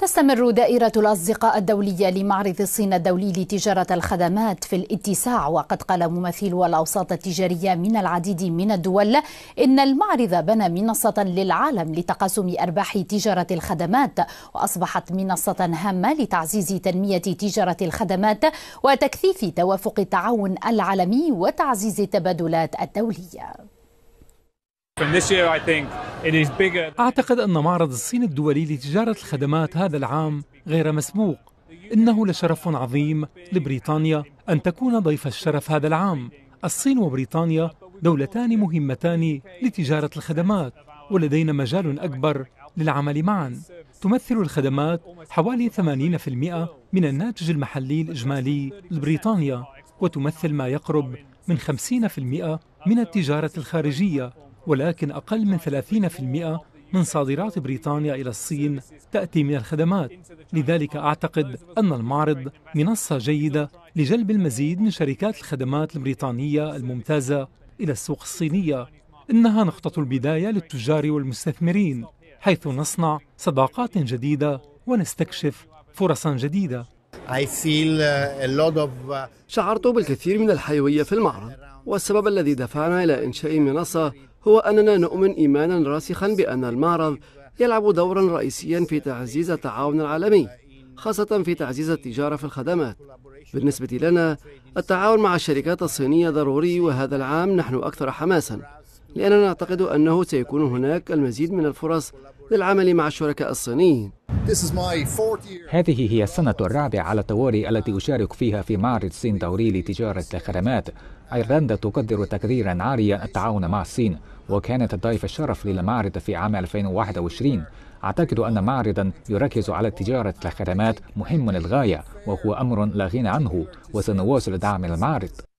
تستمر دائرة الأصدقاء الدولية لمعرض الصين الدولي لتجارة الخدمات في الاتساع وقد قال ممثلو الأوساط التجارية من العديد من الدول إن المعرض بنى منصة للعالم لتقاسم أرباح تجارة الخدمات وأصبحت منصة هامة لتعزيز تنمية تجارة الخدمات وتكثيف توافق التعاون العالمي وتعزيز التبادلات الدولية أعتقد أن معرض الصين الدولي لتجارة الخدمات هذا العام غير مسبوق إنه لشرف عظيم لبريطانيا أن تكون ضيف الشرف هذا العام الصين وبريطانيا دولتان مهمتان لتجارة الخدمات ولدينا مجال أكبر للعمل معا تمثل الخدمات حوالي 80% من الناتج المحلي الإجمالي لبريطانيا وتمثل ما يقرب من 50% من التجارة الخارجية ولكن أقل من 30% من صادرات بريطانيا إلى الصين تأتي من الخدمات لذلك أعتقد أن المعرض منصة جيدة لجلب المزيد من شركات الخدمات البريطانية الممتازة إلى السوق الصينية إنها نقطة البداية للتجار والمستثمرين حيث نصنع صداقات جديدة ونستكشف فرصا جديدة uh, uh, شعرت بالكثير من الحيوية في المعرض والسبب الذي دفعنا إلى إنشاء منصة هو أننا نؤمن إيمانا راسخا بأن المعرض يلعب دورا رئيسيا في تعزيز التعاون العالمي خاصة في تعزيز التجارة في الخدمات بالنسبة لنا التعاون مع الشركات الصينية ضروري وهذا العام نحن أكثر حماسا لأننا نعتقد أنه سيكون هناك المزيد من الفرص للعمل مع الشركاء الصينيين هذه هي السنة الرابعة على التوالي التي أشارك فيها في معرض صين دوري لتجارة الخدمات أيرلندا تقدر تقديرا عاليا التعاون مع الصين وكانت ضيف الشرف للمعرض في عام 2021 أعتقد أن معرضا يركز على تجارة الخدمات مهم للغاية وهو أمر لا غنى عنه وسنواصل دعم المعرض